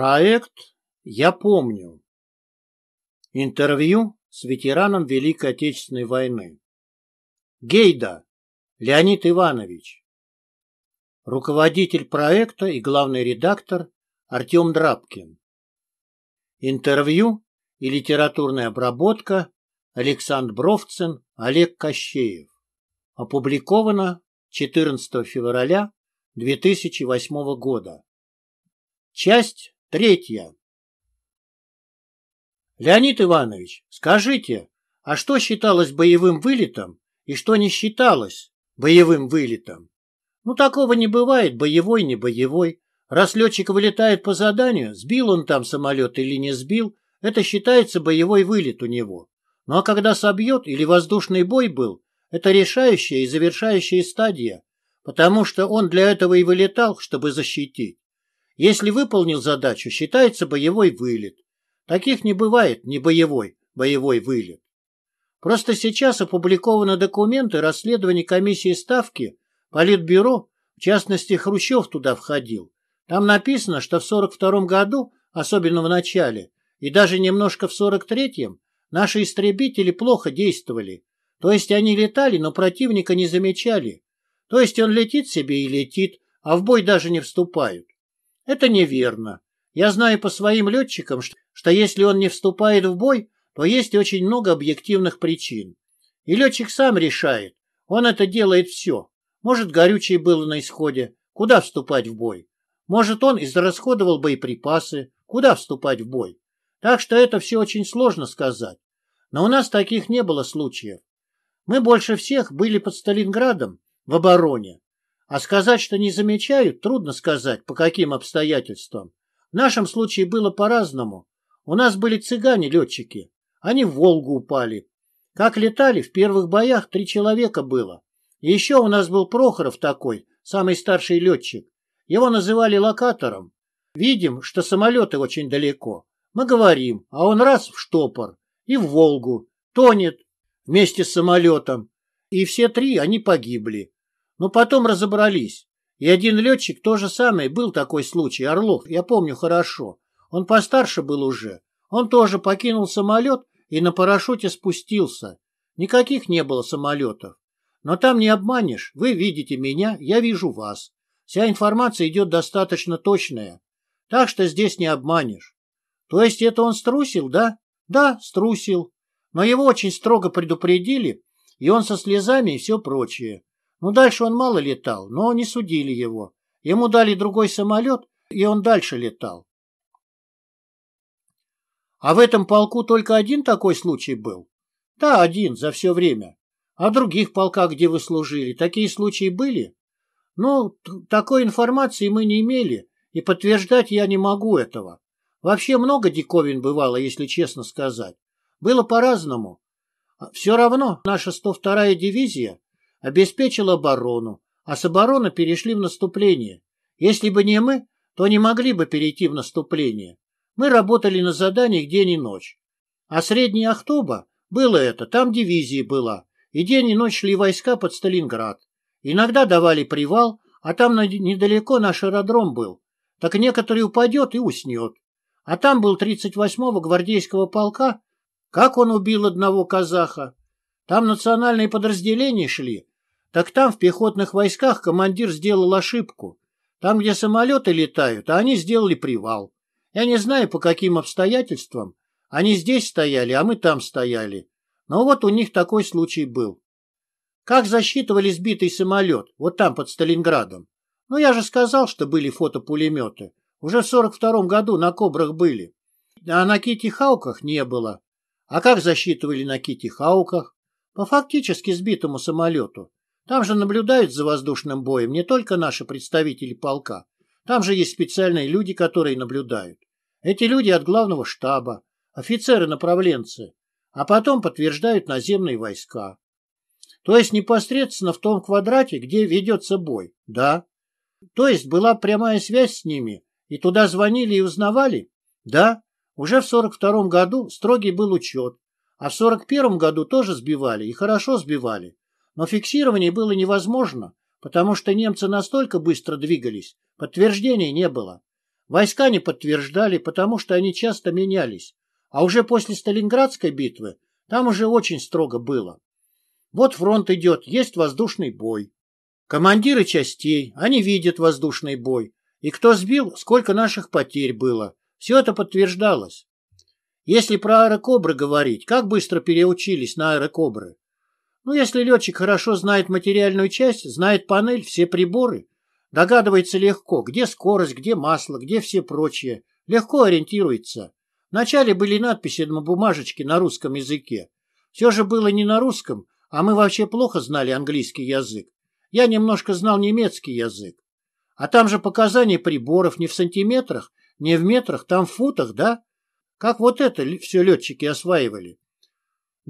Проект я помню. Интервью с ветераном Великой Отечественной войны. Гейда Леонид Иванович. Руководитель проекта и главный редактор Артем Драбкин. Интервью и литературная обработка Александр Бровцин, Олег Кощеев. Опубликовано 14 февраля 2008 года. Часть Третья. Леонид Иванович, скажите, а что считалось боевым вылетом и что не считалось боевым вылетом? Ну, такого не бывает, боевой, не боевой. Раз летчик вылетает по заданию, сбил он там самолет или не сбил, это считается боевой вылет у него. Ну а когда собьет или воздушный бой был, это решающая и завершающая стадия, потому что он для этого и вылетал, чтобы защитить. Если выполнил задачу, считается боевой вылет. Таких не бывает не боевой, боевой вылет. Просто сейчас опубликованы документы расследования комиссии Ставки, Политбюро, в частности Хрущев туда входил. Там написано, что в 42 году, особенно в начале, и даже немножко в 43-м, наши истребители плохо действовали. То есть они летали, но противника не замечали. То есть он летит себе и летит, а в бой даже не вступают. Это неверно. Я знаю по своим летчикам, что, что если он не вступает в бой, то есть очень много объективных причин. И летчик сам решает. Он это делает все. Может, горючее было на исходе. Куда вступать в бой? Может, он израсходовал боеприпасы. Куда вступать в бой? Так что это все очень сложно сказать. Но у нас таких не было случаев. Мы больше всех были под Сталинградом в обороне. А сказать, что не замечают, трудно сказать, по каким обстоятельствам. В нашем случае было по-разному. У нас были цыгане-летчики. Они в Волгу упали. Как летали, в первых боях три человека было. И еще у нас был Прохоров такой, самый старший летчик. Его называли локатором. Видим, что самолеты очень далеко. Мы говорим, а он раз в штопор и в Волгу. Тонет вместе с самолетом. И все три они погибли. Но потом разобрались. И один летчик, то же самое, был такой случай, Орлов, я помню хорошо. Он постарше был уже. Он тоже покинул самолет и на парашюте спустился. Никаких не было самолетов. Но там не обманешь. Вы видите меня, я вижу вас. Вся информация идет достаточно точная. Так что здесь не обманешь. То есть это он струсил, да? Да, струсил. Но его очень строго предупредили, и он со слезами и все прочее. Но ну, дальше он мало летал, но не судили его. Ему дали другой самолет, и он дальше летал. А в этом полку только один такой случай был? Да, один за все время. А в других полках, где вы служили, такие случаи были? Ну, такой информации мы не имели, и подтверждать я не могу этого. Вообще много диковин бывало, если честно сказать. Было по-разному. А все равно наша 102-я дивизия обеспечил оборону, а с обороны перешли в наступление. Если бы не мы, то не могли бы перейти в наступление. Мы работали на заданиях день и ночь. А средний Ахтоба было это, там дивизия была, и день и ночь шли войска под Сталинград. Иногда давали привал, а там недалеко наш аэродром был. Так некоторый упадет и уснет. А там был 38-го гвардейского полка, как он убил одного казаха. Там национальные подразделения шли, так там в пехотных войсках командир сделал ошибку. Там, где самолеты летают, а они сделали привал. Я не знаю, по каким обстоятельствам. Они здесь стояли, а мы там стояли. Но вот у них такой случай был. Как засчитывали сбитый самолет, вот там, под Сталинградом? Ну, я же сказал, что были фотопулеметы. Уже в сорок втором году на «Кобрах» были. А на «Китти Хауках» не было. А как засчитывали на «Китти Хауках»? По фактически сбитому самолету. Там же наблюдают за воздушным боем не только наши представители полка. Там же есть специальные люди, которые наблюдают. Эти люди от главного штаба, офицеры-направленцы, а потом подтверждают наземные войска. То есть непосредственно в том квадрате, где ведется бой, да? То есть была прямая связь с ними, и туда звонили и узнавали, да? Уже в 42 году строгий был учет, а в 41 году тоже сбивали, и хорошо сбивали но фиксирование было невозможно, потому что немцы настолько быстро двигались, подтверждений не было. Войска не подтверждали, потому что они часто менялись. А уже после Сталинградской битвы там уже очень строго было. Вот фронт идет, есть воздушный бой. Командиры частей, они видят воздушный бой. И кто сбил, сколько наших потерь было. Все это подтверждалось. Если про аэрокобры говорить, как быстро переучились на аэрокобры? Ну, если летчик хорошо знает материальную часть, знает панель, все приборы, догадывается легко, где скорость, где масло, где все прочее, легко ориентируется. Вначале были надписи на бумажечке на русском языке. Все же было не на русском, а мы вообще плохо знали английский язык. Я немножко знал немецкий язык. А там же показания приборов не в сантиметрах, не в метрах, там в футах, да? Как вот это все летчики осваивали.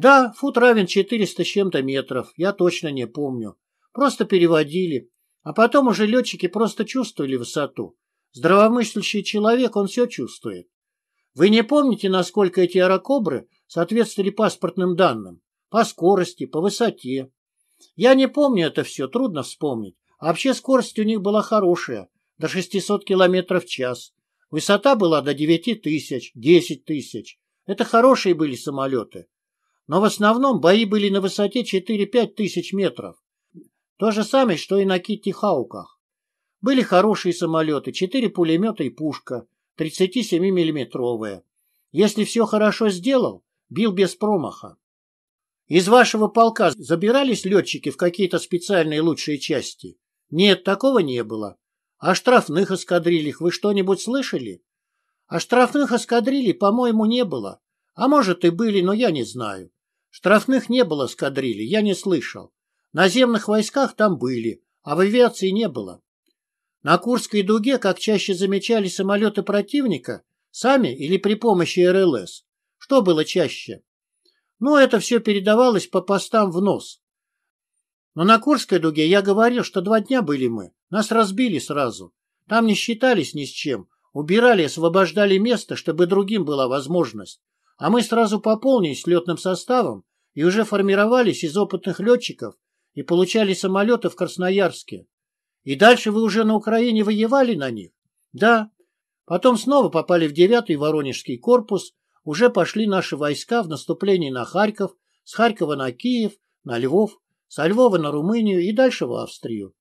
Да, фут равен 400 с чем-то метров, я точно не помню. Просто переводили. А потом уже летчики просто чувствовали высоту. Здравомыслящий человек, он все чувствует. Вы не помните, насколько эти аэрокобры соответствовали паспортным данным? По скорости, по высоте. Я не помню это все, трудно вспомнить. А вообще скорость у них была хорошая, до 600 км в час. Высота была до 9 тысяч, 10 тысяч. Это хорошие были самолеты. Но в основном бои были на высоте 4-5 тысяч метров. То же самое, что и на Китти-Хауках. Были хорошие самолеты, 4 пулемета и пушка, 37-миллиметровая. Если все хорошо сделал, бил без промаха. Из вашего полка забирались летчики в какие-то специальные лучшие части? Нет, такого не было. О а штрафных эскадрильях вы что-нибудь слышали? О а штрафных эскадрилей, по-моему, не было. А может и были, но я не знаю. Штрафных не было эскадрильи, я не слышал. На земных войсках там были, а в авиации не было. На Курской дуге, как чаще замечали самолеты противника, сами или при помощи РЛС. Что было чаще? Ну, это все передавалось по постам в нос. Но на Курской дуге я говорил, что два дня были мы. Нас разбили сразу. Там не считались ни с чем. Убирали, освобождали место, чтобы другим была возможность. А мы сразу пополнились летным составом и уже формировались из опытных летчиков и получали самолеты в Красноярске. И дальше вы уже на Украине воевали на них? Да. Потом снова попали в 9-й Воронежский корпус, уже пошли наши войска в наступлении на Харьков, с Харькова на Киев, на Львов, со Львова на Румынию и дальше в Австрию.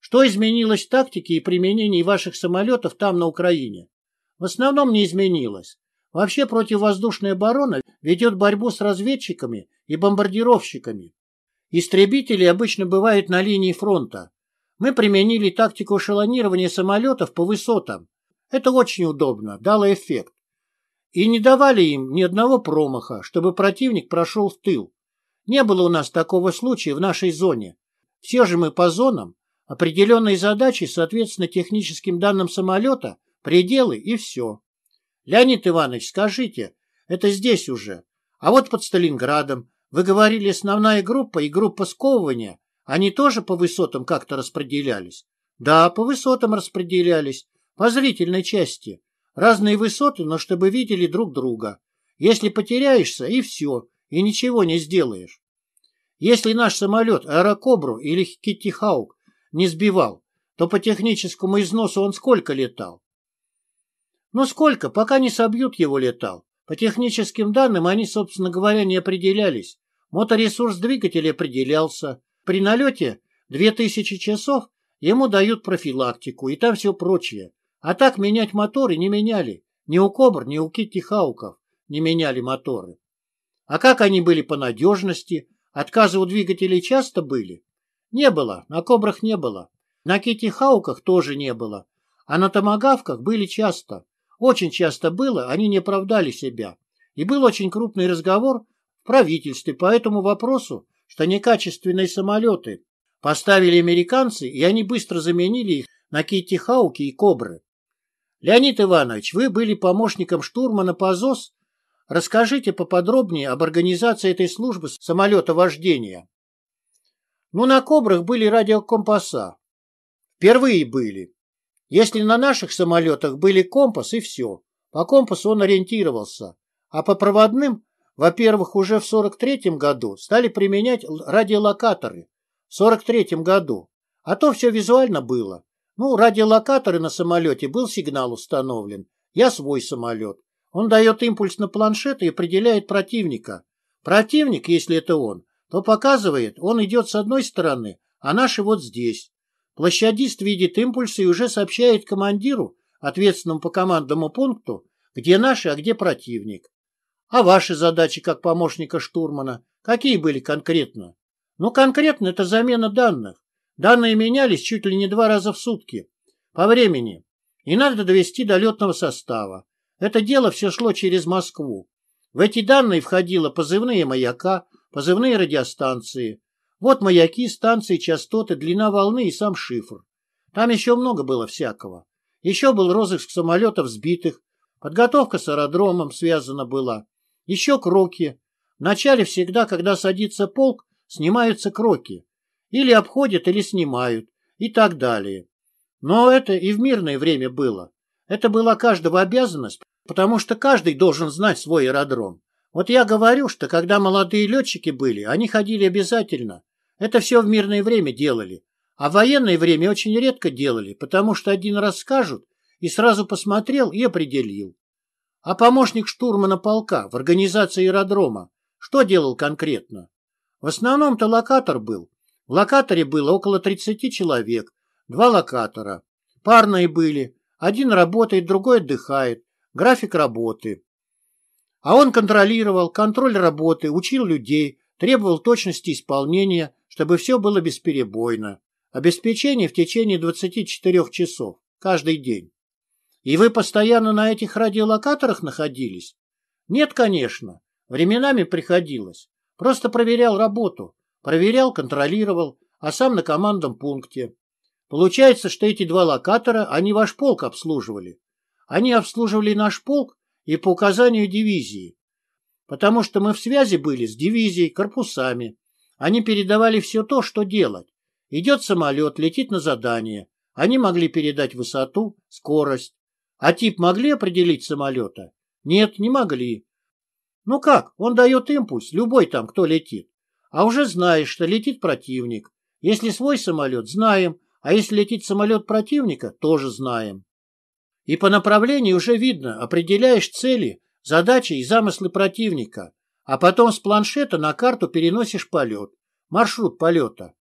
Что изменилось в тактике и применении ваших самолетов там, на Украине? В основном не изменилось. Вообще противовоздушная оборона ведет борьбу с разведчиками и бомбардировщиками. Истребители обычно бывают на линии фронта. Мы применили тактику эшелонирования самолетов по высотам. Это очень удобно, дало эффект. И не давали им ни одного промаха, чтобы противник прошел в тыл. Не было у нас такого случая в нашей зоне. Все же мы по зонам. Определенные задачи, соответственно, техническим данным самолета, пределы и все. Леонид Иванович, скажите, это здесь уже. А вот под Сталинградом. Вы говорили, основная группа и группа сковывания, они тоже по высотам как-то распределялись? Да, по высотам распределялись, по зрительной части. Разные высоты, но чтобы видели друг друга. Если потеряешься, и все, и ничего не сделаешь. Если наш самолет Аэрокобру или Китихаук не сбивал, то по техническому износу он сколько летал? Но сколько, пока не собьют его, летал. По техническим данным они, собственно говоря, не определялись. Моторесурс двигателя определялся. При налете 2000 часов ему дают профилактику и там все прочее. А так менять моторы не меняли. Ни у Кобр, ни у Китти не меняли моторы. А как они были по надежности? Отказы у двигателей часто были? Не было. На Кобрах не было. На Китти тоже не было. А на Томагавках были часто. Очень часто было, они не оправдали себя. И был очень крупный разговор в правительстве по этому вопросу, что некачественные самолеты поставили американцы, и они быстро заменили их на кити-хауки и Кобры. Леонид Иванович, вы были помощником штурмана по ЗОС. Расскажите поподробнее об организации этой службы самолетовождения. Ну, на Кобрах были радиокомпаса. Впервые были. Если на наших самолетах были компас и все, по компасу он ориентировался, а по проводным, во-первых, уже в 43-м году стали применять радиолокаторы, в 43-м году, а то все визуально было. Ну, радиолокаторы на самолете был сигнал установлен, я свой самолет. Он дает импульс на планшет и определяет противника. Противник, если это он, то показывает, он идет с одной стороны, а наши вот здесь. Площадист видит импульсы и уже сообщает командиру, ответственному по командному пункту, где наши, а где противник. А ваши задачи как помощника штурмана какие были конкретно? Ну, конкретно это замена данных. Данные менялись чуть ли не два раза в сутки. По времени. И надо довести до летного состава. Это дело все шло через Москву. В эти данные входило позывные маяка, позывные радиостанции, вот маяки, станции, частоты, длина волны и сам шифр. Там еще много было всякого. Еще был розыск самолетов сбитых, подготовка с аэродромом связана была. Еще кроки. Вначале всегда, когда садится полк, снимаются кроки. Или обходят, или снимают. И так далее. Но это и в мирное время было. Это была каждого обязанность, потому что каждый должен знать свой аэродром. Вот я говорю, что когда молодые летчики были, они ходили обязательно. Это все в мирное время делали. А в военное время очень редко делали, потому что один раз скажут, и сразу посмотрел и определил. А помощник штурмана полка в организации аэродрома что делал конкретно? В основном-то локатор был. В локаторе было около 30 человек, два локатора. Парные были. Один работает, другой отдыхает. График работы. А он контролировал, контроль работы, учил людей, требовал точности исполнения, чтобы все было бесперебойно. Обеспечение в течение 24 часов, каждый день. И вы постоянно на этих радиолокаторах находились? Нет, конечно. Временами приходилось. Просто проверял работу. Проверял, контролировал, а сам на командном пункте. Получается, что эти два локатора, они ваш полк обслуживали. Они обслуживали наш полк и по указанию дивизии, потому что мы в связи были с дивизией, корпусами. Они передавали все то, что делать. Идет самолет, летит на задание. Они могли передать высоту, скорость. А тип могли определить самолета? Нет, не могли. Ну как, он дает импульс, любой там, кто летит. А уже знаешь, что летит противник. Если свой самолет, знаем. А если летит самолет противника, тоже знаем. И по направлению уже видно, определяешь цели, задачи и замыслы противника, а потом с планшета на карту переносишь полет, маршрут полета.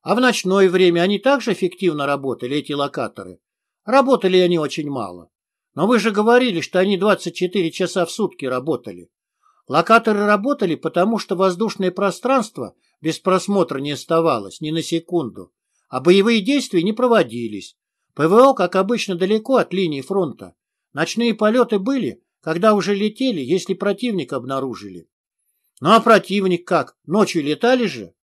А в ночное время они также эффективно работали, эти локаторы? Работали они очень мало. Но вы же говорили, что они 24 часа в сутки работали. Локаторы работали, потому что воздушное пространство без просмотра не оставалось ни на секунду, а боевые действия не проводились, ПВО, как обычно, далеко от линии фронта. Ночные полеты были, когда уже летели, если противник обнаружили. Ну а противник как? Ночью летали же?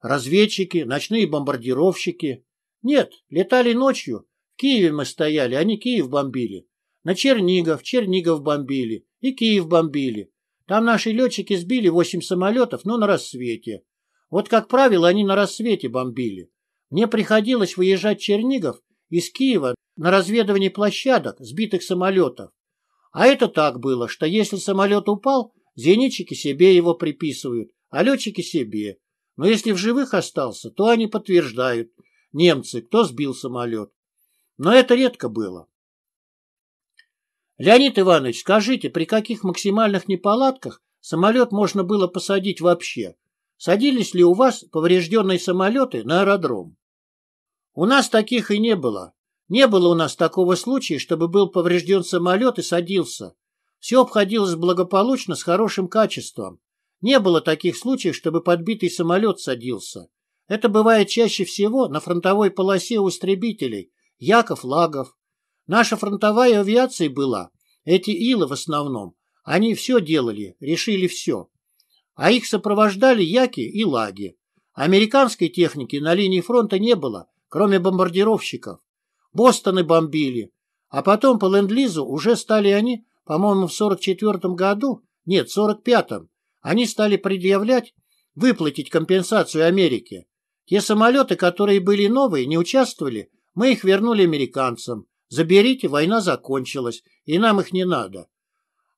Разведчики, ночные бомбардировщики. Нет, летали ночью. В Киеве мы стояли, они Киев бомбили. На Чернигов, Чернигов бомбили. И Киев бомбили. Там наши летчики сбили восемь самолетов, но на рассвете. Вот, как правило, они на рассвете бомбили. Мне приходилось выезжать Чернигов из Киева на разведывание площадок сбитых самолетов. А это так было, что если самолет упал, зенитчики себе его приписывают, а летчики себе. Но если в живых остался, то они подтверждают, немцы, кто сбил самолет. Но это редко было. Леонид Иванович, скажите, при каких максимальных неполадках самолет можно было посадить вообще? Садились ли у вас поврежденные самолеты на аэродром? У нас таких и не было. Не было у нас такого случая, чтобы был поврежден самолет и садился. Все обходилось благополучно, с хорошим качеством. Не было таких случаев, чтобы подбитый самолет садился. Это бывает чаще всего на фронтовой полосе у истребителей, Яков Лагов. Наша фронтовая авиация была, эти Илы в основном. Они все делали, решили все. А их сопровождали Яки и Лаги. Американской техники на линии фронта не было, кроме бомбардировщиков. Бостоны бомбили, а потом по ленд-лизу уже стали они, по-моему, в 44 году, нет, 45-м, они стали предъявлять выплатить компенсацию Америке. Те самолеты, которые были новые, не участвовали, мы их вернули американцам. Заберите, война закончилась, и нам их не надо.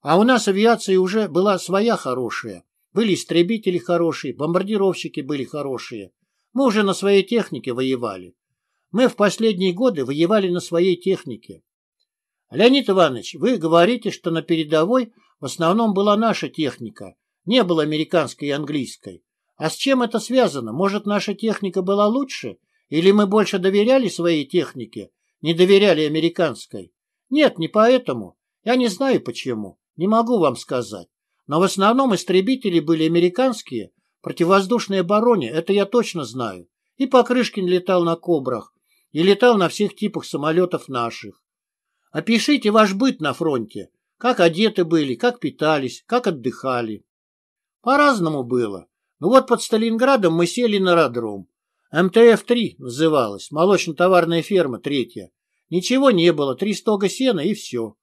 А у нас авиация уже была своя хорошая. Были истребители хорошие, бомбардировщики были хорошие. Мы уже на своей технике воевали. Мы в последние годы воевали на своей технике. Леонид Иванович, вы говорите, что на передовой в основном была наша техника, не было американской и английской. А с чем это связано? Может, наша техника была лучше? Или мы больше доверяли своей технике, не доверяли американской? Нет, не поэтому. Я не знаю почему. Не могу вам сказать. Но в основном истребители были американские, противовоздушные обороне, это я точно знаю. И Покрышкин летал на «Кобрах», и летал на всех типах самолетов наших. Опишите ваш быт на фронте, как одеты были, как питались, как отдыхали. По-разному было. Ну вот под Сталинградом мы сели на аэродром. МТФ-3 называлась, молочно-товарная ферма третья. Ничего не было, три стога сена и все.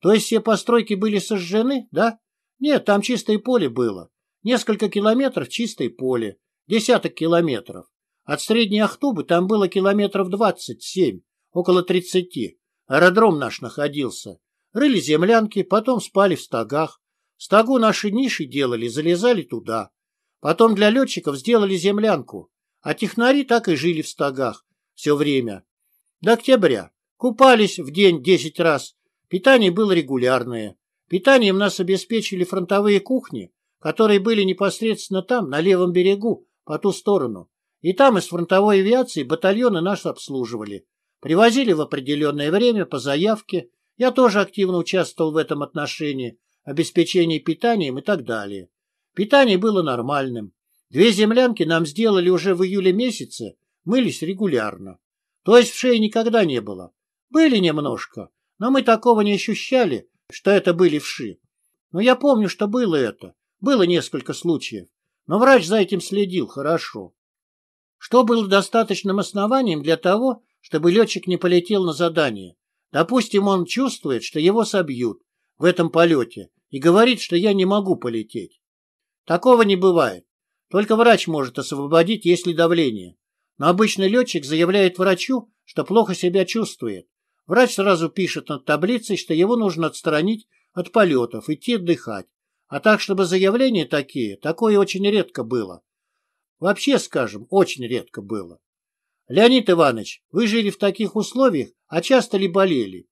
То есть все постройки были сожжены, да? Нет, там чистое поле было. Несколько километров чистое поле. Десяток километров. От Средней Ахтубы там было километров 27, около 30. Аэродром наш находился. Рыли землянки, потом спали в стогах. Стогу наши ниши делали, залезали туда. Потом для летчиков сделали землянку. А технари так и жили в стогах все время. До октября. Купались в день 10 раз. Питание было регулярное. Питанием нас обеспечили фронтовые кухни, которые были непосредственно там, на левом берегу, по ту сторону. И там из фронтовой авиации батальоны нас обслуживали. Привозили в определенное время по заявке. Я тоже активно участвовал в этом отношении, обеспечении питанием и так далее. Питание было нормальным. Две землянки нам сделали уже в июле месяце, мылись регулярно. То есть в шее никогда не было. Были немножко, но мы такого не ощущали, что это были вши. Но я помню, что было это. Было несколько случаев. Но врач за этим следил хорошо что было достаточным основанием для того, чтобы летчик не полетел на задание. Допустим, он чувствует, что его собьют в этом полете и говорит, что я не могу полететь. Такого не бывает. Только врач может освободить, если давление. Но обычный летчик заявляет врачу, что плохо себя чувствует. Врач сразу пишет над таблицей, что его нужно отстранить от полетов, идти отдыхать. А так, чтобы заявления такие, такое очень редко было. Вообще, скажем, очень редко было. Леонид Иванович, вы жили в таких условиях, а часто ли болели?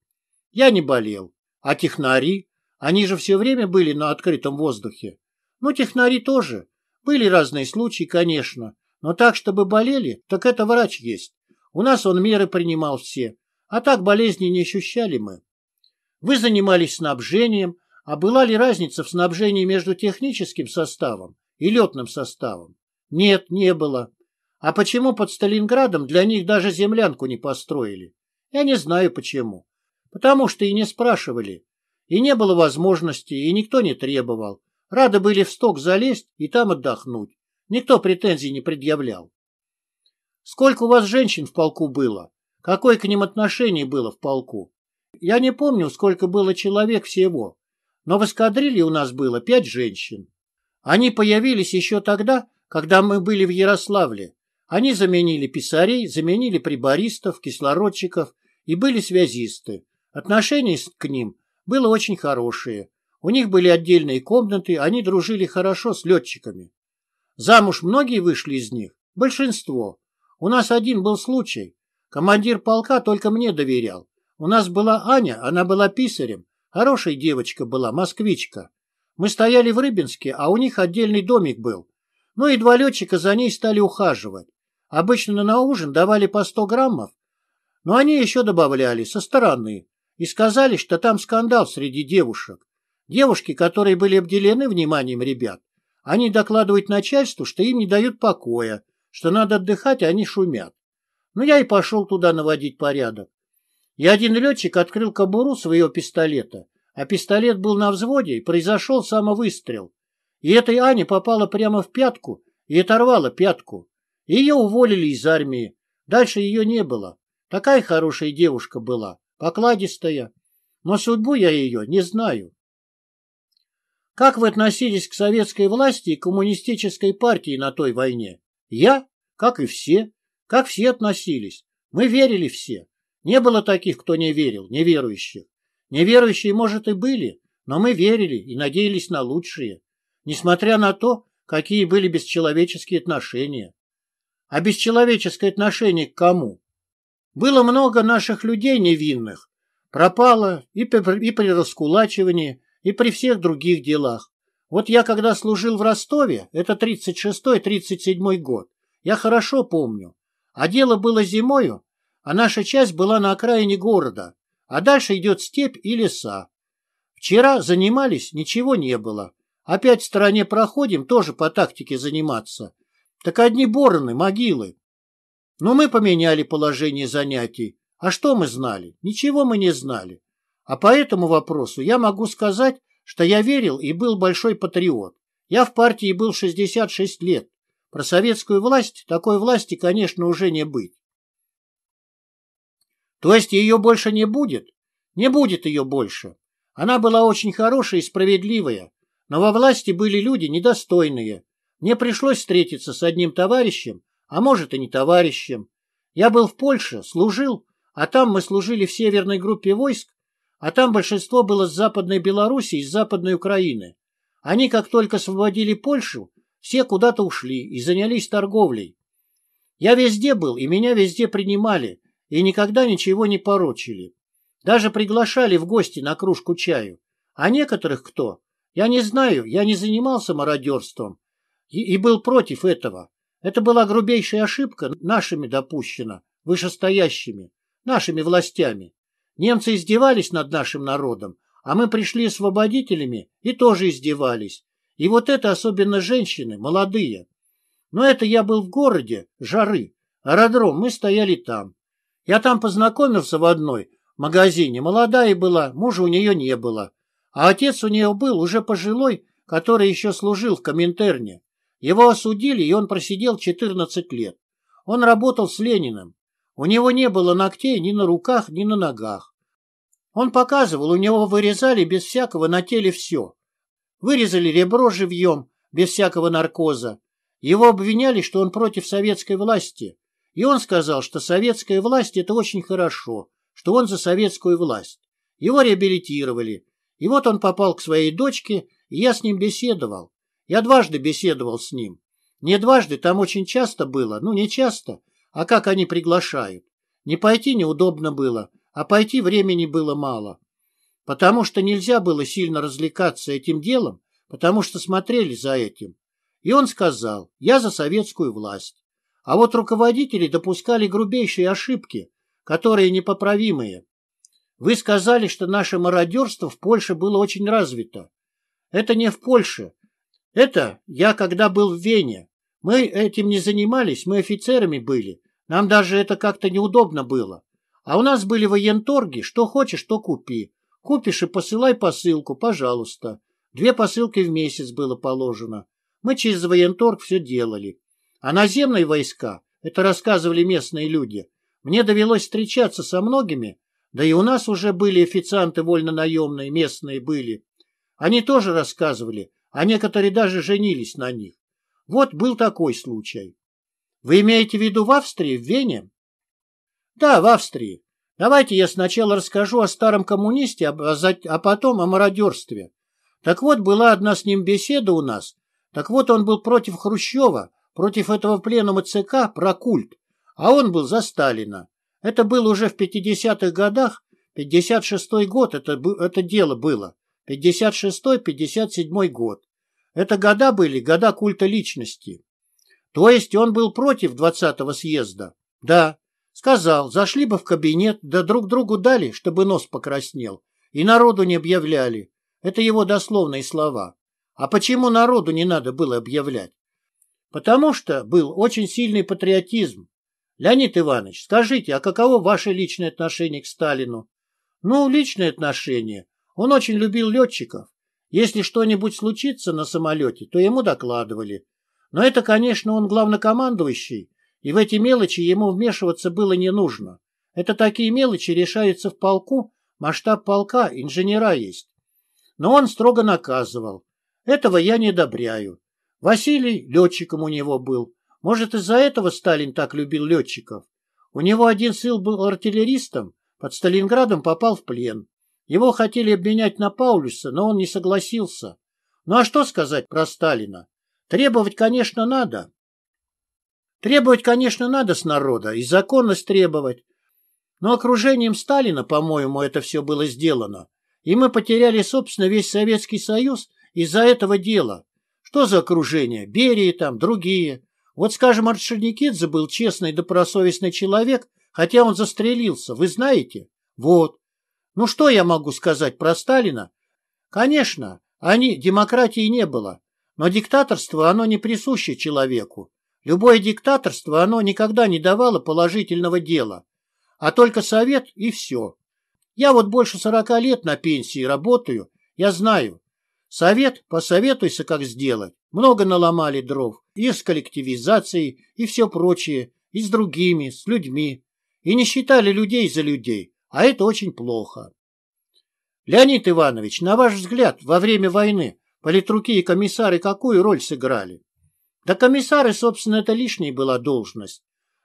Я не болел. А технари? Они же все время были на открытом воздухе. Ну, технари тоже. Были разные случаи, конечно. Но так, чтобы болели, так это врач есть. У нас он меры принимал все. А так болезни не ощущали мы. Вы занимались снабжением, а была ли разница в снабжении между техническим составом и летным составом? Нет, не было. А почему под Сталинградом для них даже землянку не построили? Я не знаю почему. Потому что и не спрашивали. И не было возможности, и никто не требовал. Рады были в сток залезть и там отдохнуть. Никто претензий не предъявлял. Сколько у вас женщин в полку было? Какое к ним отношение было в полку? Я не помню, сколько было человек всего. Но в эскадрилье у нас было пять женщин. Они появились еще тогда, когда мы были в Ярославле. Они заменили писарей, заменили прибористов, кислородчиков и были связисты. Отношение к ним было очень хорошие. У них были отдельные комнаты, они дружили хорошо с летчиками. Замуж многие вышли из них? Большинство. У нас один был случай. Командир полка только мне доверял. У нас была Аня, она была писарем. Хорошая девочка была, москвичка. Мы стояли в Рыбинске, а у них отдельный домик был. Ну и два летчика за ней стали ухаживать. Обычно на ужин давали по 100 граммов, но они еще добавляли со стороны и сказали, что там скандал среди девушек. Девушки, которые были обделены вниманием ребят, они докладывают начальству, что им не дают покоя, что надо отдыхать, а они шумят. Ну, я и пошел туда наводить порядок. И один летчик открыл кобуру своего пистолета, а пистолет был на взводе, и произошел самовыстрел. И этой Ане попала прямо в пятку и оторвала пятку. Ее уволили из армии. Дальше ее не было. Такая хорошая девушка была, покладистая. Но судьбу я ее не знаю. Как вы относились к советской власти и коммунистической партии на той войне? Я, как и все, как все относились. Мы верили все. Не было таких, кто не верил, неверующих. Неверующие, может, и были, но мы верили и надеялись на лучшее несмотря на то, какие были бесчеловеческие отношения. А бесчеловеческое отношение к кому? Было много наших людей невинных. Пропало и при, и при раскулачивании, и при всех других делах. Вот я когда служил в Ростове, это 36-37 год, я хорошо помню. А дело было зимою, а наша часть была на окраине города, а дальше идет степь и леса. Вчера занимались, ничего не было. Опять в стороне проходим, тоже по тактике заниматься. Так одни бороны, могилы. Но мы поменяли положение занятий. А что мы знали? Ничего мы не знали. А по этому вопросу я могу сказать, что я верил и был большой патриот. Я в партии был 66 лет. Про советскую власть такой власти, конечно, уже не быть. То есть ее больше не будет? Не будет ее больше. Она была очень хорошая и справедливая. Но во власти были люди недостойные. Мне пришлось встретиться с одним товарищем, а может и не товарищем. Я был в Польше, служил, а там мы служили в северной группе войск, а там большинство было с Западной Белоруссии и с Западной Украины. Они, как только освободили Польшу, все куда-то ушли и занялись торговлей. Я везде был, и меня везде принимали, и никогда ничего не порочили. Даже приглашали в гости на кружку чаю. А некоторых кто? Я не знаю, я не занимался мародерством и, и был против этого. Это была грубейшая ошибка нашими допущена, вышестоящими, нашими властями. Немцы издевались над нашим народом, а мы пришли освободителями и тоже издевались. И вот это особенно женщины, молодые. Но это я был в городе, жары, аэродром, мы стояли там. Я там познакомился в одной магазине, молодая была, мужа у нее не было. А отец у нее был уже пожилой, который еще служил в Коминтерне. Его осудили, и он просидел 14 лет. Он работал с Лениным. У него не было ногтей ни на руках, ни на ногах. Он показывал, у него вырезали без всякого на теле все. Вырезали ребро живьем, без всякого наркоза. Его обвиняли, что он против советской власти. И он сказал, что советская власть – это очень хорошо, что он за советскую власть. Его реабилитировали. И вот он попал к своей дочке, и я с ним беседовал. Я дважды беседовал с ним. Не дважды, там очень часто было, ну не часто, а как они приглашают. Не пойти неудобно было, а пойти времени было мало. Потому что нельзя было сильно развлекаться этим делом, потому что смотрели за этим. И он сказал, я за советскую власть. А вот руководители допускали грубейшие ошибки, которые непоправимые. Вы сказали, что наше мародерство в Польше было очень развито. Это не в Польше. Это я когда был в Вене. Мы этим не занимались, мы офицерами были. Нам даже это как-то неудобно было. А у нас были военторги, что хочешь, то купи. Купишь и посылай посылку, пожалуйста. Две посылки в месяц было положено. Мы через военторг все делали. А наземные войска, это рассказывали местные люди, мне довелось встречаться со многими, да и у нас уже были официанты вольнонаемные, местные были. Они тоже рассказывали, а некоторые даже женились на них. Вот был такой случай. Вы имеете в виду в Австрии, в Вене? Да, в Австрии. Давайте я сначала расскажу о старом коммунисте, а, а потом о мародерстве. Так вот, была одна с ним беседа у нас. Так вот, он был против Хрущева, против этого пленума ЦК про культ, а он был за Сталина. Это было уже в 50-х годах, 56-й год это, это дело было, 56-57 год. Это года были, года культа личности. То есть он был против 20-го съезда? Да. Сказал, зашли бы в кабинет, да друг другу дали, чтобы нос покраснел, и народу не объявляли. Это его дословные слова. А почему народу не надо было объявлять? Потому что был очень сильный патриотизм, Леонид Иванович, скажите, а каково ваше личное отношение к Сталину? Ну, личное отношение. Он очень любил летчиков. Если что-нибудь случится на самолете, то ему докладывали. Но это, конечно, он главнокомандующий, и в эти мелочи ему вмешиваться было не нужно. Это такие мелочи решаются в полку, масштаб полка, инженера есть. Но он строго наказывал. Этого я не одобряю. Василий летчиком у него был, может, из-за этого Сталин так любил летчиков? У него один сын был артиллеристом, под Сталинградом попал в плен. Его хотели обменять на Паулюса, но он не согласился. Ну а что сказать про Сталина? Требовать, конечно, надо. Требовать, конечно, надо с народа и законность требовать. Но окружением Сталина, по-моему, это все было сделано. И мы потеряли, собственно, весь Советский Союз из-за этого дела. Что за окружение? Берии там, другие. Вот, скажем, Орджоникидзе был честный и добросовестный человек, хотя он застрелился, вы знаете? Вот. Ну что я могу сказать про Сталина? Конечно, они, демократии не было, но диктаторство, оно не присуще человеку. Любое диктаторство, оно никогда не давало положительного дела. А только совет и все. Я вот больше сорока лет на пенсии работаю, я знаю. Совет, посоветуйся, как сделать. Много наломали дров и с коллективизацией, и все прочее, и с другими, с людьми. И не считали людей за людей, а это очень плохо. Леонид Иванович, на ваш взгляд, во время войны политруки и комиссары какую роль сыграли? Да комиссары, собственно, это лишняя была должность.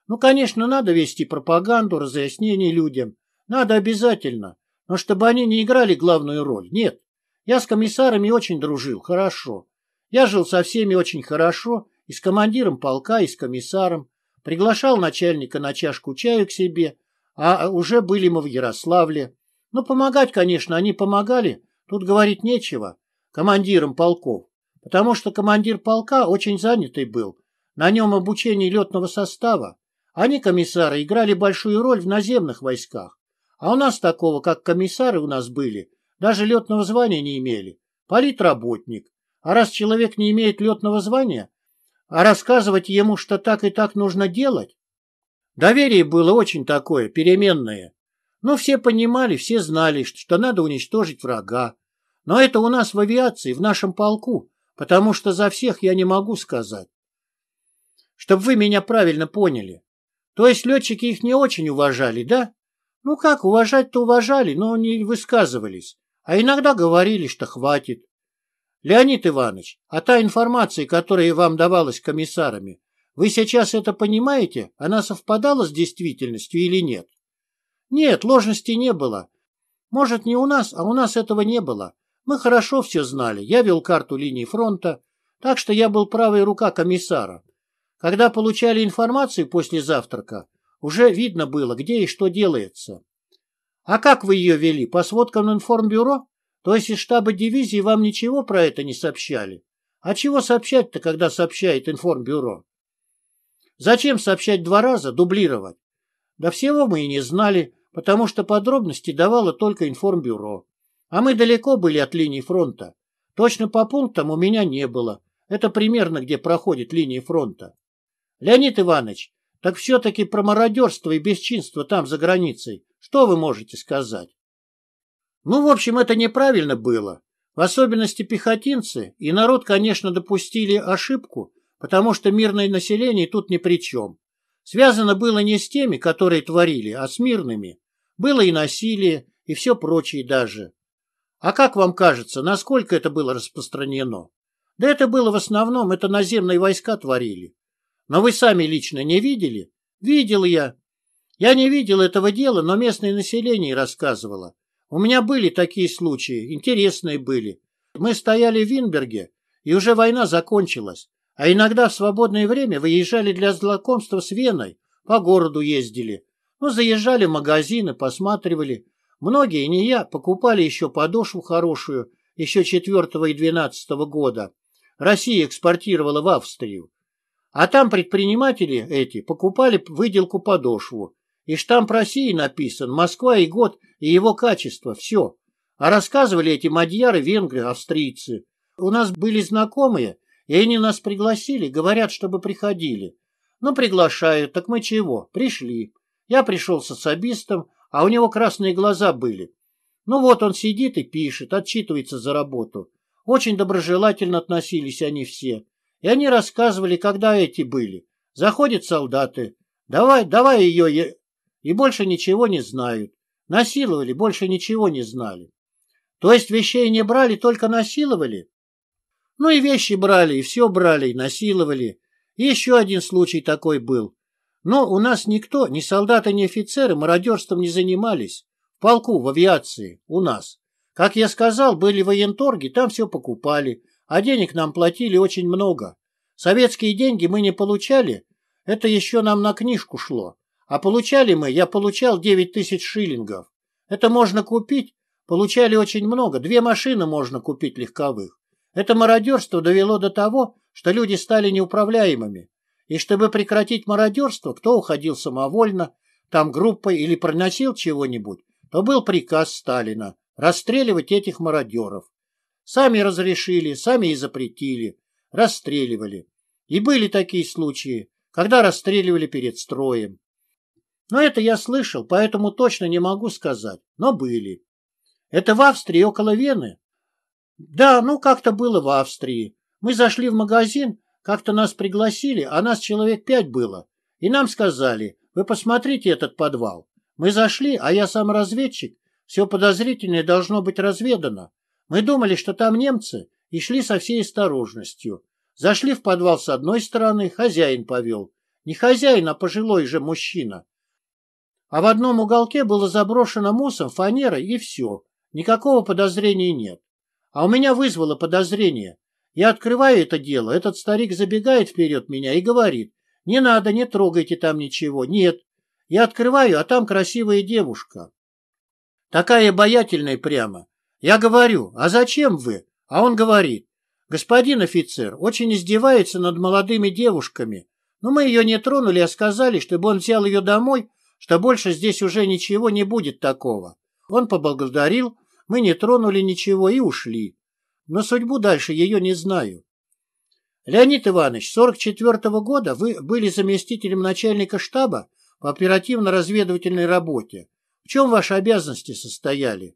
Ну, конечно, надо вести пропаганду, разъяснение людям. Надо обязательно. Но чтобы они не играли главную роль. Нет. Я с комиссарами очень дружил, хорошо. Я жил со всеми очень хорошо, и с командиром полка, и с комиссаром. Приглашал начальника на чашку чаю к себе, а уже были мы в Ярославле. Но ну, помогать, конечно, они помогали, тут говорить нечего, командирам полков, потому что командир полка очень занятый был, на нем обучение летного состава. Они, комиссары, играли большую роль в наземных войсках. А у нас такого, как комиссары у нас были, даже летного звания не имели. Политработник. А раз человек не имеет летного звания, а рассказывать ему, что так и так нужно делать? Доверие было очень такое, переменное. Но все понимали, все знали, что надо уничтожить врага. Но это у нас в авиации, в нашем полку, потому что за всех я не могу сказать. Чтобы вы меня правильно поняли. То есть летчики их не очень уважали, да? Ну как, уважать-то уважали, но не высказывались. А иногда говорили, что хватит. Леонид Иванович, а та информация, которая вам давалась комиссарами, вы сейчас это понимаете? Она совпадала с действительностью или нет? Нет, ложности не было. Может, не у нас, а у нас этого не было. Мы хорошо все знали. Я вел карту линии фронта, так что я был правой рука комиссара. Когда получали информацию после завтрака, уже видно было, где и что делается. А как вы ее вели? По сводкам информбюро? То есть из штаба дивизии вам ничего про это не сообщали? А чего сообщать-то, когда сообщает информбюро? Зачем сообщать два раза, дублировать? Да всего мы и не знали, потому что подробности давало только информбюро. А мы далеко были от линии фронта. Точно по пунктам у меня не было. Это примерно где проходит линия фронта. Леонид Иванович, так все-таки про мародерство и бесчинство там за границей что вы можете сказать? Ну, в общем, это неправильно было. В особенности пехотинцы и народ, конечно, допустили ошибку, потому что мирное население тут ни при чем. Связано было не с теми, которые творили, а с мирными. Было и насилие, и все прочее даже. А как вам кажется, насколько это было распространено? Да это было в основном, это наземные войска творили. Но вы сами лично не видели? Видел я. Я не видел этого дела, но местное население рассказывало. У меня были такие случаи, интересные были. Мы стояли в Винберге, и уже война закончилась, а иногда в свободное время выезжали для знакомства с Веной, по городу ездили. Ну, заезжали в магазины, посматривали. Многие, не я, покупали еще подошву хорошую, еще 4 и 12 года. Россия экспортировала в Австрию. А там предприниматели эти покупали выделку подошву. И штамп России написан, Москва и год, и его качество, все. А рассказывали эти мадьяры, венгры, австрийцы. У нас были знакомые, и они нас пригласили, говорят, чтобы приходили. Ну, приглашают, так мы чего? Пришли. Я пришел с особистом, а у него красные глаза были. Ну вот он сидит и пишет, отчитывается за работу. Очень доброжелательно относились они все. И они рассказывали, когда эти были. Заходят солдаты. Давай, давай ее и больше ничего не знают. Насиловали, больше ничего не знали. То есть вещей не брали, только насиловали? Ну и вещи брали, и все брали, и насиловали. И еще один случай такой был. Но у нас никто, ни солдаты, ни офицеры мародерством не занимались. В полку, в авиации, у нас. Как я сказал, были военторги, там все покупали, а денег нам платили очень много. Советские деньги мы не получали, это еще нам на книжку шло. А получали мы, я получал 9 тысяч шиллингов. Это можно купить. Получали очень много. Две машины можно купить легковых. Это мародерство довело до того, что люди стали неуправляемыми. И чтобы прекратить мародерство, кто уходил самовольно, там группой или проносил чего-нибудь, то был приказ Сталина расстреливать этих мародеров. Сами разрешили, сами и запретили. Расстреливали. И были такие случаи, когда расстреливали перед строем. Но это я слышал, поэтому точно не могу сказать. Но были. Это в Австрии, около Вены? Да, ну как-то было в Австрии. Мы зашли в магазин, как-то нас пригласили, а нас человек пять было. И нам сказали, вы посмотрите этот подвал. Мы зашли, а я сам разведчик. Все подозрительное должно быть разведано. Мы думали, что там немцы, и шли со всей осторожностью. Зашли в подвал с одной стороны, хозяин повел. Не хозяин, а пожилой же мужчина. А в одном уголке было заброшено мусом, фанерой и все. Никакого подозрения нет. А у меня вызвало подозрение. Я открываю это дело, этот старик забегает вперед меня и говорит, «Не надо, не трогайте там ничего». Нет. Я открываю, а там красивая девушка. Такая обаятельная прямо. Я говорю, «А зачем вы?» А он говорит, «Господин офицер очень издевается над молодыми девушками, но мы ее не тронули, а сказали, чтобы он взял ее домой, что больше здесь уже ничего не будет такого. Он поблагодарил, мы не тронули ничего и ушли. Но судьбу дальше ее не знаю. Леонид Иванович, 44 -го года вы были заместителем начальника штаба по оперативно-разведывательной работе. В чем ваши обязанности состояли?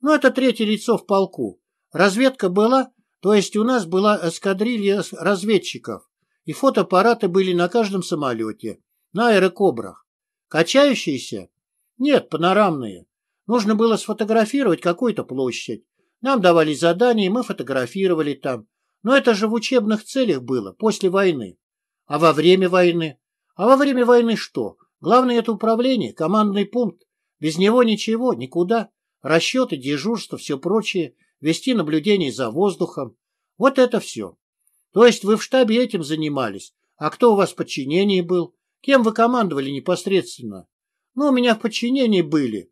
Ну, это третье лицо в полку. Разведка была, то есть у нас была эскадрилья разведчиков, и фотоаппараты были на каждом самолете, на аэрокобрах. Качающиеся? Нет, панорамные. Нужно было сфотографировать какую-то площадь. Нам давали задание, мы фотографировали там. Но это же в учебных целях было, после войны. А во время войны? А во время войны что? Главное это управление, командный пункт. Без него ничего, никуда. Расчеты, дежурство, все прочее. Вести наблюдение за воздухом. Вот это все. То есть вы в штабе этим занимались. А кто у вас подчинение был? Кем вы командовали непосредственно? Ну, у меня в подчинении были.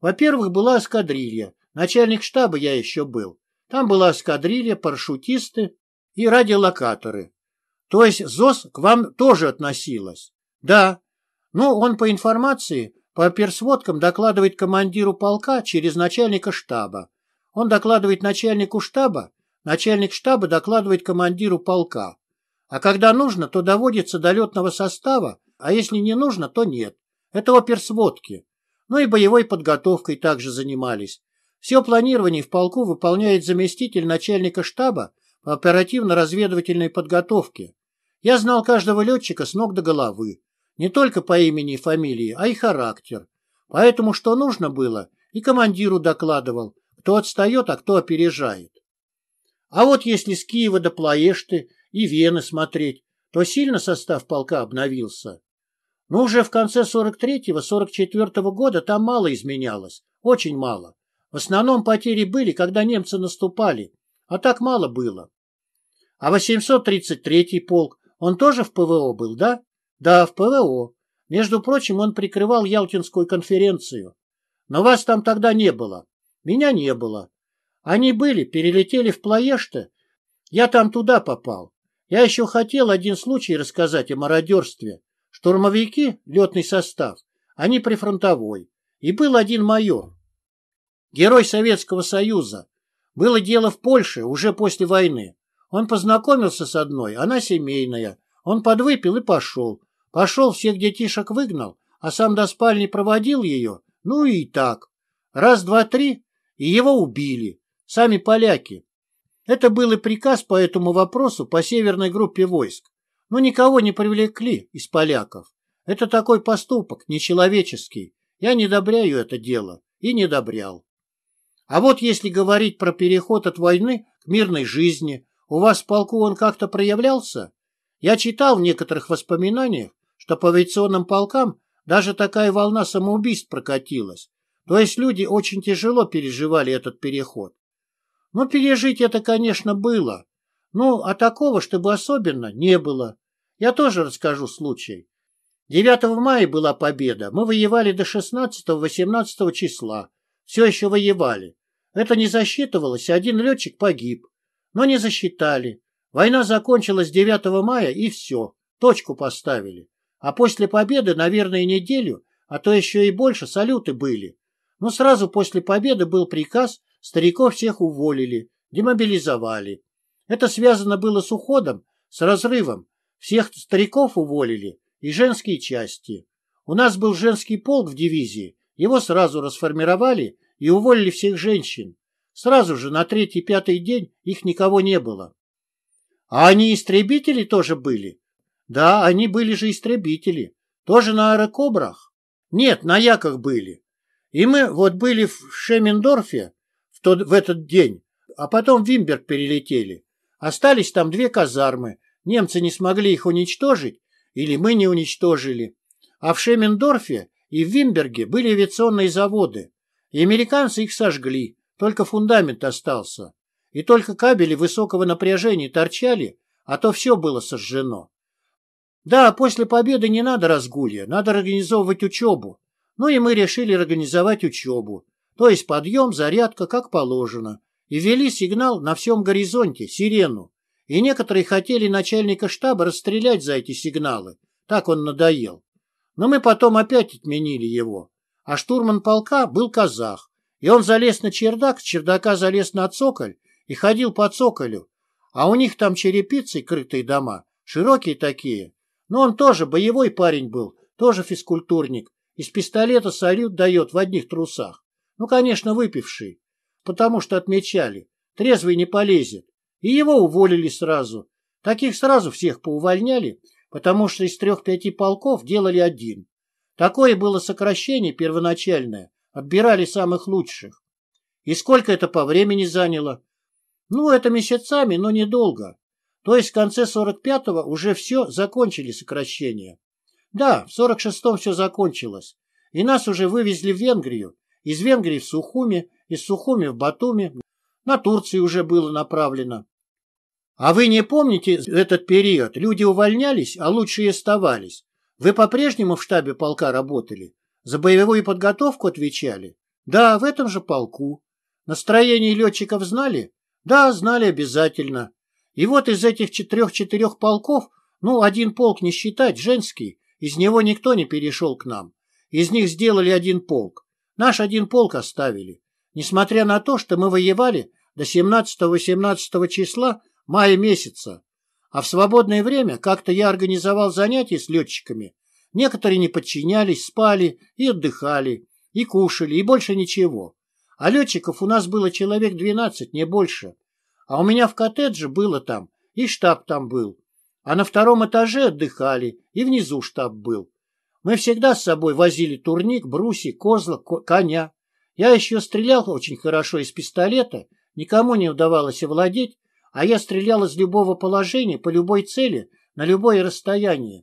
Во-первых, была эскадрилья. Начальник штаба я еще был. Там была эскадрилья, парашютисты и радиолокаторы. То есть ЗОС к вам тоже относилась? Да. Ну, он по информации, по персводкам докладывает командиру полка через начальника штаба. Он докладывает начальнику штаба, начальник штаба докладывает командиру полка. А когда нужно, то доводится до летного состава, а если не нужно, то нет. Это оперсводки. Ну и боевой подготовкой также занимались. Все планирование в полку выполняет заместитель начальника штаба по оперативно-разведывательной подготовке. Я знал каждого летчика с ног до головы. Не только по имени и фамилии, а и характер. Поэтому что нужно было, и командиру докладывал, кто отстает, а кто опережает. А вот если с Киева до Плоешты и Вены смотреть, то сильно состав полка обновился. Но уже в конце 43-44 года там мало изменялось, очень мало. В основном потери были, когда немцы наступали, а так мало было. А 833-й полк, он тоже в ПВО был, да? Да, в ПВО. Между прочим, он прикрывал Ялтинскую конференцию. Но вас там тогда не было. Меня не было. Они были, перелетели в Плоеште. Я там туда попал. Я еще хотел один случай рассказать о мародерстве. Штурмовики, летный состав, они прифронтовой. И был один майор, герой Советского Союза. Было дело в Польше уже после войны. Он познакомился с одной, она семейная. Он подвыпил и пошел. Пошел, всех детишек выгнал, а сам до спальни проводил ее. Ну и так. Раз, два, три, и его убили. Сами поляки. Это был и приказ по этому вопросу по северной группе войск. Но никого не привлекли из поляков. Это такой поступок, нечеловеческий. Я не добряю это дело. И не добрял. А вот если говорить про переход от войны к мирной жизни, у вас в полку он как-то проявлялся? Я читал в некоторых воспоминаниях, что по авиационным полкам даже такая волна самоубийств прокатилась. То есть люди очень тяжело переживали этот переход. Ну пережить это, конечно, было. Ну, а такого, чтобы особенно, не было. Я тоже расскажу случай. 9 мая была победа. Мы воевали до 16-18 числа. Все еще воевали. Это не засчитывалось, один летчик погиб. Но не засчитали. Война закончилась 9 мая, и все. Точку поставили. А после победы, наверное, неделю, а то еще и больше, салюты были. Но сразу после победы был приказ Стариков всех уволили, демобилизовали. Это связано было с уходом, с разрывом. Всех стариков уволили и женские части. У нас был женский полк в дивизии, его сразу расформировали и уволили всех женщин. Сразу же на третий-пятый день их никого не было. А они истребители тоже были? Да, они были же истребители. Тоже на аэрокобрах? Нет, на яках были. И мы вот были в Шемендорфе, что в этот день, а потом в Вимберг перелетели. Остались там две казармы. Немцы не смогли их уничтожить, или мы не уничтожили. А в Шемендорфе и в Вимберге были авиационные заводы, и американцы их сожгли, только фундамент остался. И только кабели высокого напряжения торчали, а то все было сожжено. Да, после победы не надо разгулья, надо организовывать учебу. Ну и мы решили организовать учебу. То есть подъем, зарядка, как положено. И ввели сигнал на всем горизонте, сирену. И некоторые хотели начальника штаба расстрелять за эти сигналы. Так он надоел. Но мы потом опять отменили его. А штурман полка был казах. И он залез на чердак, с чердака залез на цоколь и ходил по цоколю. А у них там черепицы, крытые дома, широкие такие. Но он тоже боевой парень был, тоже физкультурник. Из пистолета салют дает в одних трусах. Ну, конечно, выпивший, потому что отмечали. Трезвый не полезет. И его уволили сразу. Таких сразу всех поувольняли, потому что из трех-пяти полков делали один. Такое было сокращение первоначальное. Отбирали самых лучших. И сколько это по времени заняло? Ну, это месяцами, но недолго. То есть в конце 45-го уже все закончили сокращение. Да, в 46-м все закончилось. И нас уже вывезли в Венгрию, из Венгрии в Сухуми, из Сухуми в Батуми, на Турцию уже было направлено. А вы не помните этот период? Люди увольнялись, а лучшие оставались. Вы по-прежнему в штабе полка работали? За боевую подготовку отвечали? Да, в этом же полку. Настроение летчиков знали? Да, знали обязательно. И вот из этих четырех-четырех полков, ну, один полк не считать, женский, из него никто не перешел к нам. Из них сделали один полк. Наш один полк оставили. Несмотря на то, что мы воевали до 17-18 числа мая месяца, а в свободное время как-то я организовал занятия с летчиками. Некоторые не подчинялись, спали и отдыхали, и кушали, и больше ничего. А летчиков у нас было человек 12, не больше. А у меня в коттедже было там, и штаб там был. А на втором этаже отдыхали, и внизу штаб был. Мы всегда с собой возили турник, бруси, козла, ко коня. Я еще стрелял очень хорошо из пистолета, никому не удавалось овладеть, а я стрелял из любого положения, по любой цели, на любое расстояние.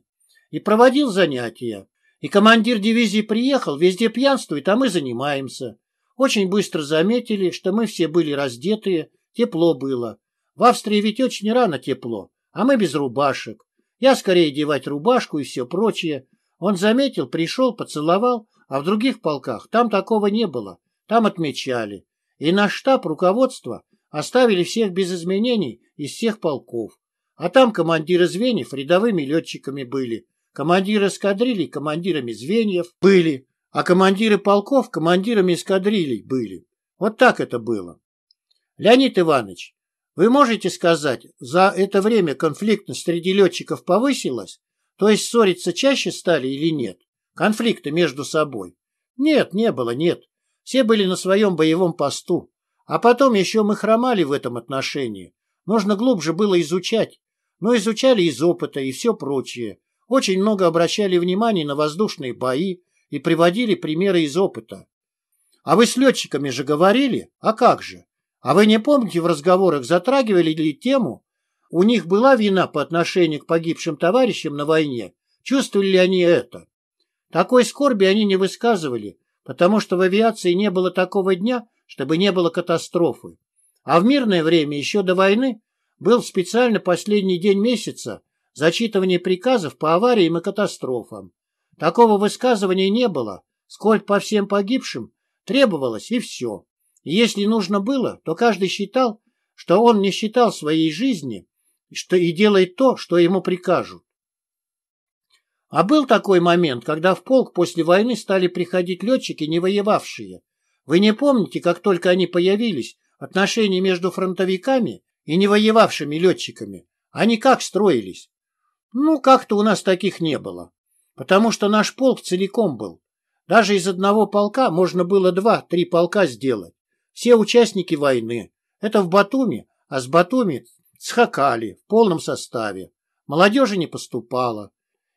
И проводил занятия. И командир дивизии приехал, везде пьянствует, а мы занимаемся. Очень быстро заметили, что мы все были раздетые, тепло было. В Австрии ведь очень рано тепло, а мы без рубашек. Я скорее девать рубашку и все прочее. Он заметил, пришел, поцеловал, а в других полках там такого не было. Там отмечали. И на штаб руководства оставили всех без изменений из всех полков. А там командиры звеньев рядовыми летчиками были. Командиры эскадрилей командирами звеньев были. А командиры полков командирами эскадрилей были. Вот так это было. Леонид Иванович, вы можете сказать, за это время конфликтность среди летчиков повысилась? То есть ссориться чаще стали или нет? Конфликты между собой? Нет, не было, нет. Все были на своем боевом посту. А потом еще мы хромали в этом отношении. Нужно глубже было изучать. Но изучали из опыта и все прочее. Очень много обращали внимания на воздушные бои и приводили примеры из опыта. А вы с летчиками же говорили? А как же? А вы не помните, в разговорах затрагивали ли тему у них была вина по отношению к погибшим товарищам на войне? Чувствовали ли они это? Такой скорби они не высказывали, потому что в авиации не было такого дня, чтобы не было катастрофы. А в мирное время, еще до войны, был специально последний день месяца зачитывание приказов по авариям и катастрофам. Такого высказывания не было, сколько по всем погибшим требовалось и все. И если нужно было, то каждый считал, что он не считал своей жизни что и делает то, что ему прикажут. А был такой момент, когда в полк после войны стали приходить летчики, не воевавшие. Вы не помните, как только они появились, отношения между фронтовиками и не воевавшими летчиками? Они как строились? Ну, как-то у нас таких не было. Потому что наш полк целиком был. Даже из одного полка можно было два-три полка сделать. Все участники войны. Это в Батуми, а с Батуми Схакали в полном составе. Молодежи не поступало.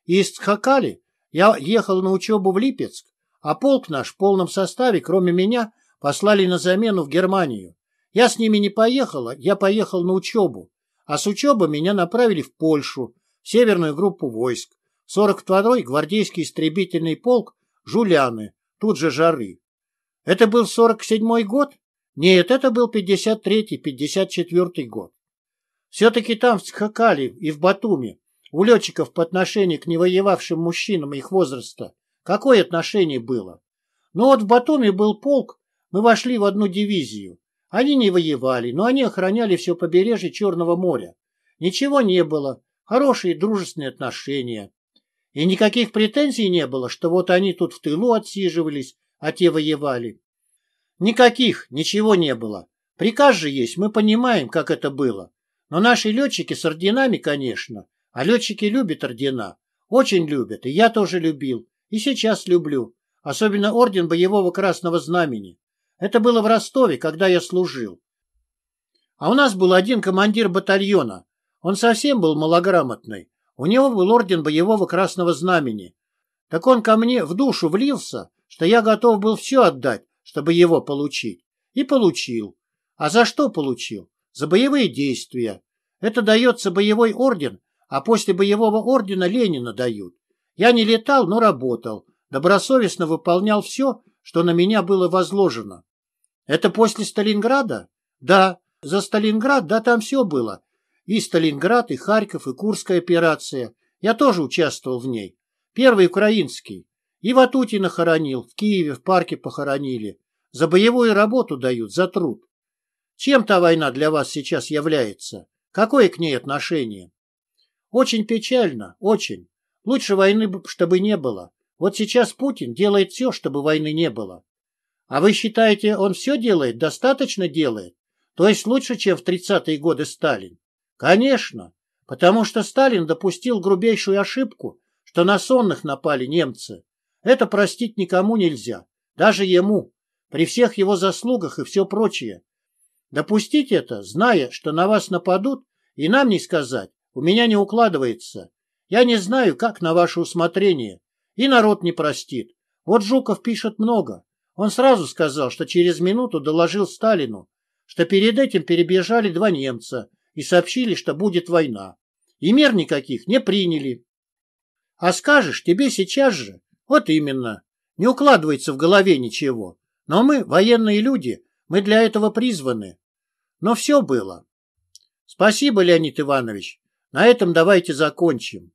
И из Схакали я ехал на учебу в Липецк, а полк наш в полном составе, кроме меня, послали на замену в Германию. Я с ними не поехала, я поехал на учебу. А с учебы меня направили в Польшу, в северную группу войск. 42-й гвардейский истребительный полк «Жуляны», тут же «Жары». Это был 47-й год? Нет, это был 53-54 год. Все-таки там, в Цхакале и в Батуме, у летчиков по отношению к невоевавшим мужчинам их возраста какое отношение было? Ну вот в Батуме был полк, мы вошли в одну дивизию. Они не воевали, но они охраняли все побережье Черного моря. Ничего не было, хорошие дружественные отношения. И никаких претензий не было, что вот они тут в тылу отсиживались, а те воевали. Никаких, ничего не было. Приказ же есть, мы понимаем, как это было. Но наши летчики с орденами, конечно, а летчики любят ордена, очень любят, и я тоже любил, и сейчас люблю, особенно орден боевого красного знамени. Это было в Ростове, когда я служил. А у нас был один командир батальона. Он совсем был малограмотный. У него был орден боевого красного знамени. Так он ко мне в душу влился, что я готов был все отдать, чтобы его получить. И получил. А за что получил? за боевые действия. Это дается боевой орден, а после боевого ордена Ленина дают. Я не летал, но работал. Добросовестно выполнял все, что на меня было возложено. Это после Сталинграда? Да, за Сталинград, да, там все было. И Сталинград, и Харьков, и Курская операция. Я тоже участвовал в ней. Первый украинский. И Ватутина хоронил, в Киеве в парке похоронили. За боевую работу дают, за труд. Чем та война для вас сейчас является? Какое к ней отношение? Очень печально, очень. Лучше войны, чтобы не было. Вот сейчас Путин делает все, чтобы войны не было. А вы считаете, он все делает, достаточно делает? То есть лучше, чем в 30-е годы Сталин? Конечно, потому что Сталин допустил грубейшую ошибку, что на сонных напали немцы. Это простить никому нельзя, даже ему, при всех его заслугах и все прочее. Допустить это, зная, что на вас нападут, и нам не сказать, у меня не укладывается. Я не знаю, как на ваше усмотрение. И народ не простит. Вот Жуков пишет много. Он сразу сказал, что через минуту доложил Сталину, что перед этим перебежали два немца и сообщили, что будет война. И мер никаких не приняли. А скажешь, тебе сейчас же? Вот именно. Не укладывается в голове ничего. Но мы, военные люди, мы для этого призваны. Но все было. Спасибо, Леонид Иванович. На этом давайте закончим.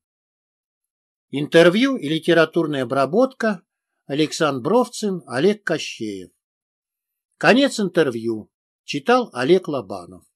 Интервью и литературная обработка Александр Бровцин, Олег Кощеев. Конец интервью. Читал Олег Лобанов.